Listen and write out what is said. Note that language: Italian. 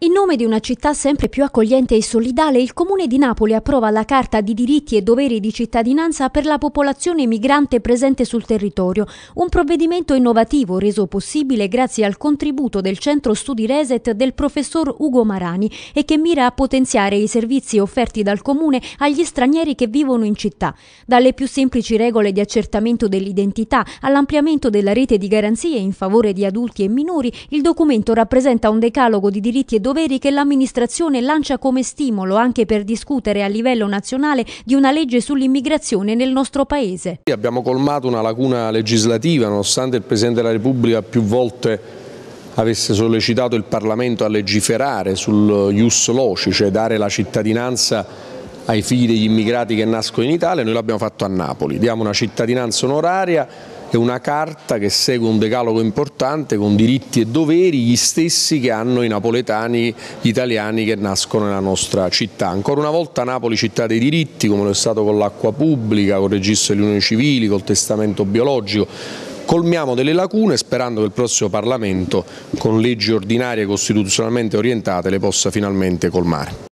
In nome di una città sempre più accogliente e solidale, il Comune di Napoli approva la Carta di diritti e doveri di cittadinanza per la popolazione migrante presente sul territorio, un provvedimento innovativo reso possibile grazie al contributo del Centro Studi Reset del professor Ugo Marani e che mira a potenziare i servizi offerti dal Comune agli stranieri che vivono in città, dalle più semplici regole di accertamento dell'identità all'ampliamento della rete di garanzie in favore di adulti e minori, il documento rappresenta un decalogo di diritti e doveri doveri che l'amministrazione lancia come stimolo anche per discutere a livello nazionale di una legge sull'immigrazione nel nostro Paese. Abbiamo colmato una lacuna legislativa, nonostante il Presidente della Repubblica più volte avesse sollecitato il Parlamento a legiferare sul ius loci, cioè dare la cittadinanza ai figli degli immigrati che nascono in Italia, noi l'abbiamo fatto a Napoli, diamo una cittadinanza onoraria e una carta che segue un decalogo importante con diritti e doveri gli stessi che hanno i napoletani gli italiani che nascono nella nostra città. Ancora una volta Napoli città dei diritti come lo è stato con l'acqua pubblica, con il registro delle unioni civili, col testamento biologico, colmiamo delle lacune sperando che il prossimo Parlamento con leggi ordinarie costituzionalmente orientate le possa finalmente colmare.